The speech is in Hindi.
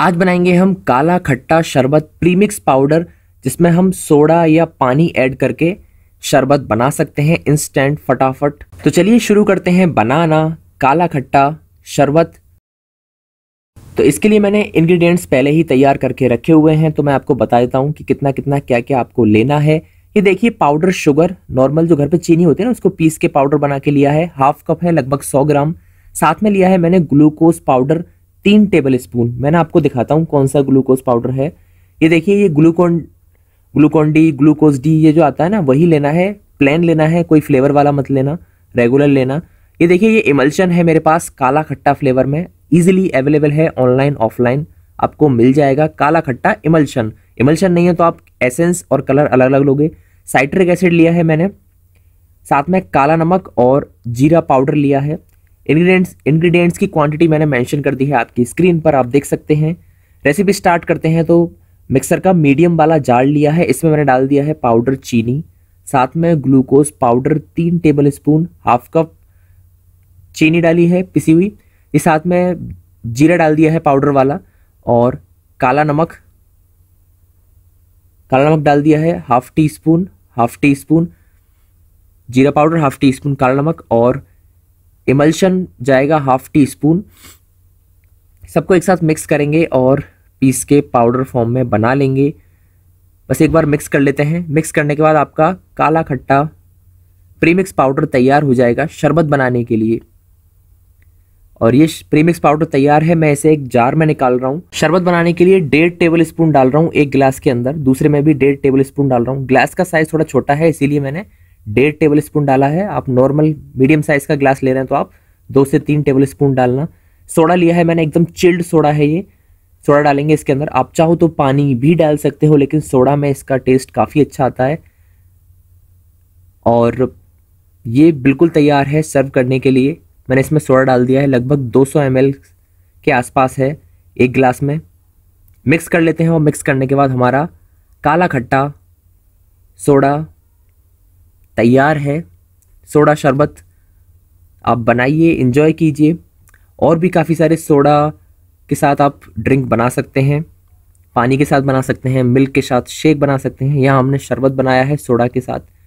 आज बनाएंगे हम काला खट्टा शरबत प्रीमिक्स पाउडर जिसमें हम सोडा या पानी ऐड करके शरबत बना सकते हैं इंस्टेंट फटाफट तो चलिए शुरू करते हैं बनाना काला खट्टा शरबत तो इसके लिए मैंने इंग्रेडिएंट्स पहले ही तैयार करके रखे हुए हैं तो मैं आपको बता देता हूँ कि कितना कितना क्या क्या आपको लेना है ये देखिए पाउडर शुगर नॉर्मल जो घर पे चीनी होती है ना उसको पीस के पाउडर बना के लिया है हाफ कप है लगभग सौ ग्राम साथ में लिया है मैंने ग्लूकोज पाउडर तीन टेबल स्पून मैंने आपको दिखाता हूँ कौन सा ग्लूकोज पाउडर है ये देखिए ये Glucon Glucon D glucose D ये जो आता है ना वही लेना है प्लेन लेना है कोई फ्लेवर वाला मत लेना रेगुलर लेना ये देखिए ये इमल्शन है मेरे पास काला खट्टा फ्लेवर में ईजिली अवेलेबल है ऑनलाइन ऑफलाइन आपको मिल जाएगा काला खट्टा इमल्शन इमल्शन नहीं है तो आप एसेंस और कलर अलग अलग लोगे साइट्रिक एसिड लिया है मैंने साथ में काला नमक और जीरा पाउडर लिया है इंग्रेडिएंट्स इंग्रेडिएंट्स की क्वांटिटी मैंने मेंशन कर दी है आपकी स्क्रीन पर आप देख सकते हैं रेसिपी स्टार्ट करते हैं तो मिक्सर का मीडियम वाला जार लिया है इसमें मैंने डाल दिया है पाउडर चीनी साथ में ग्लूकोज पाउडर तीन टेबल स्पून हाफ कप चीनी डाली है पिसी हुई इस साथ में जीरा डाल दिया है पाउडर वाला और काला नमक काला नमक डाल दिया है half teaspoon half teaspoon जीरा पाउडर हाफ टी स्पून काला नमक और इमल्शन जाएगा हाफ टी स्पून सबको एक साथ मिक्स करेंगे और पीस के पाउडर फॉर्म में बना लेंगे बस एक बार मिक्स कर लेते हैं मिक्स करने के बाद आपका काला खट्टा प्रीमिक्स पाउडर तैयार हो जाएगा शरबत बनाने के लिए और ये प्रीमिक्स पाउडर तैयार है मैं इसे एक जार में निकाल रहा हूँ शरबत बनाने के लिए डेढ़ टेबल स्पून डाल रहा हूँ एक गिलास के अंदर दूसरे में भी डेढ़ टेबल स्पून डाल रहा हूँ ग्लास का साइज़ थोड़ा छोटा है इसीलिए मैंने डेढ़ टेबल स्पून डाला है आप नॉर्मल मीडियम साइज़ का ग्लास ले रहे हैं तो आप दो से तीन टेबल स्पून डालना सोडा लिया है मैंने एकदम चिल्ड सोडा है ये सोडा डालेंगे इसके अंदर आप चाहो तो पानी भी डाल सकते हो लेकिन सोडा में इसका टेस्ट काफ़ी अच्छा आता है और ये बिल्कुल तैयार है सर्व करने के लिए मैंने इसमें सोडा डाल दिया है लगभग 200 सौ के आसपास है एक गिलास में मिक्स कर लेते हैं और मिक्स करने के बाद हमारा काला खट्टा सोडा तैयार है सोडा शरबत आप बनाइए इन्जॉय कीजिए और भी काफ़ी सारे सोडा के साथ आप ड्रिंक बना सकते हैं पानी के साथ बना सकते हैं मिल्क के साथ शेक बना सकते हैं यहाँ हमने शरबत बनाया है सोडा के साथ